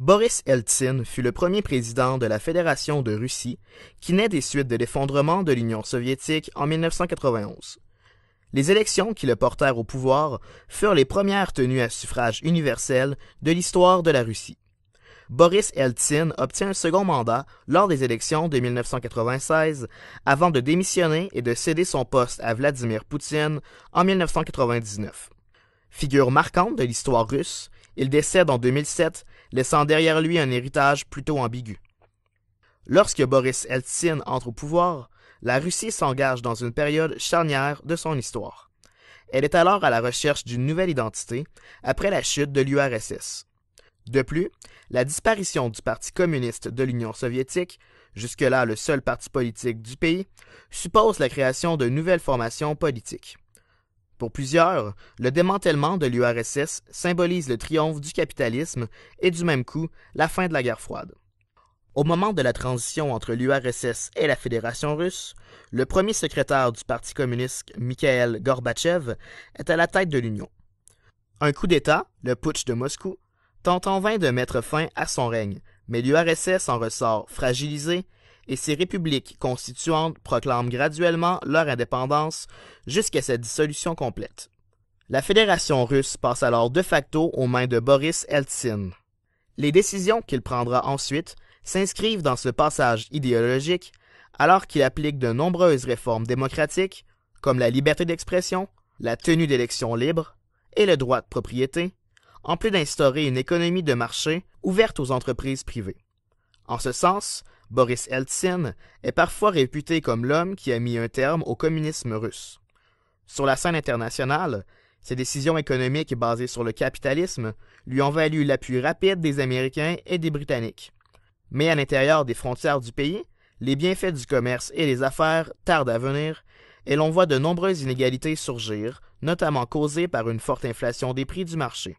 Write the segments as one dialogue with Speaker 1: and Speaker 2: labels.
Speaker 1: Boris Eltsine fut le premier président de la Fédération de Russie, qui naît des suites de l'effondrement de l'Union soviétique en 1991. Les élections qui le portèrent au pouvoir furent les premières tenues à suffrage universel de l'histoire de la Russie. Boris Eltsine obtient un second mandat lors des élections de 1996 avant de démissionner et de céder son poste à Vladimir Poutine en 1999. Figure marquante de l'histoire russe, il décède en 2007 laissant derrière lui un héritage plutôt ambigu. Lorsque Boris Eltsine entre au pouvoir, la Russie s'engage dans une période charnière de son histoire. Elle est alors à la recherche d'une nouvelle identité après la chute de l'URSS. De plus, la disparition du Parti communiste de l'Union soviétique, jusque-là le seul parti politique du pays, suppose la création de nouvelles formations politiques. Pour plusieurs, le démantèlement de l'URSS symbolise le triomphe du capitalisme et du même coup la fin de la guerre froide. Au moment de la transition entre l'URSS et la Fédération russe, le premier secrétaire du Parti communiste, Mikhail Gorbatchev, est à la tête de l'Union. Un coup d'État, le putsch de Moscou, tente en vain de mettre fin à son règne, mais l'URSS en ressort fragilisée et ces républiques constituantes proclament graduellement leur indépendance jusqu'à cette dissolution complète. La fédération russe passe alors de facto aux mains de Boris Eltsine. Les décisions qu'il prendra ensuite s'inscrivent dans ce passage idéologique alors qu'il applique de nombreuses réformes démocratiques comme la liberté d'expression, la tenue d'élections libres et le droit de propriété, en plus d'instaurer une économie de marché ouverte aux entreprises privées. En ce sens, Boris Eltsine, est parfois réputé comme l'homme qui a mis un terme au communisme russe. Sur la scène internationale, ses décisions économiques basées sur le capitalisme lui ont valu l'appui rapide des Américains et des Britanniques. Mais à l'intérieur des frontières du pays, les bienfaits du commerce et des affaires tardent à venir, et l'on voit de nombreuses inégalités surgir, notamment causées par une forte inflation des prix du marché.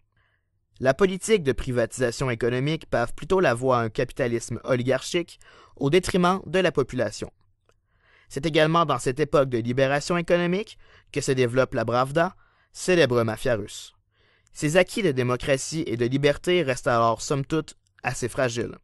Speaker 1: La politique de privatisation économique pave plutôt la voie à un capitalisme oligarchique au détriment de la population. C'est également dans cette époque de libération économique que se développe la Bravda, célèbre mafia russe. Ses acquis de démocratie et de liberté restent alors somme toute assez fragiles.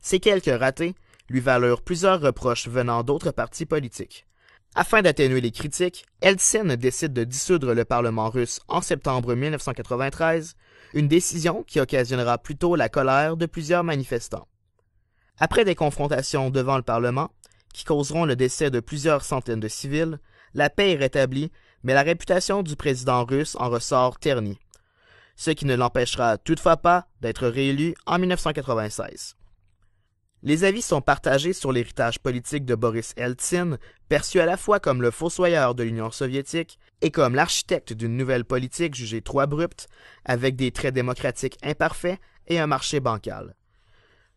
Speaker 1: Ces quelques ratés lui valurent plusieurs reproches venant d'autres partis politiques. Afin d'atténuer les critiques, Eltsine décide de dissoudre le Parlement russe en septembre 1993 une décision qui occasionnera plutôt la colère de plusieurs manifestants. Après des confrontations devant le Parlement, qui causeront le décès de plusieurs centaines de civils, la paix est rétablie, mais la réputation du président russe en ressort ternie, ce qui ne l'empêchera toutefois pas d'être réélu en 1996. Les avis sont partagés sur l'héritage politique de Boris Eltsine, perçu à la fois comme le fossoyeur de l'Union soviétique et comme l'architecte d'une nouvelle politique jugée trop abrupte, avec des traits démocratiques imparfaits et un marché bancal.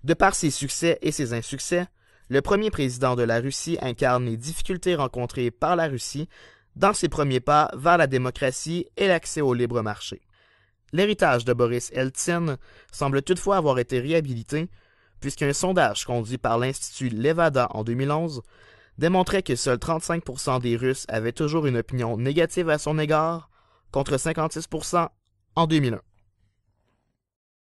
Speaker 1: De par ses succès et ses insuccès, le premier président de la Russie incarne les difficultés rencontrées par la Russie dans ses premiers pas vers la démocratie et l'accès au libre marché. L'héritage de Boris Eltsine semble toutefois avoir été réhabilité puisqu'un sondage conduit par l'Institut Levada en 2011 démontrait que seuls 35% des Russes avaient toujours une opinion négative à son égard, contre 56% en 2001.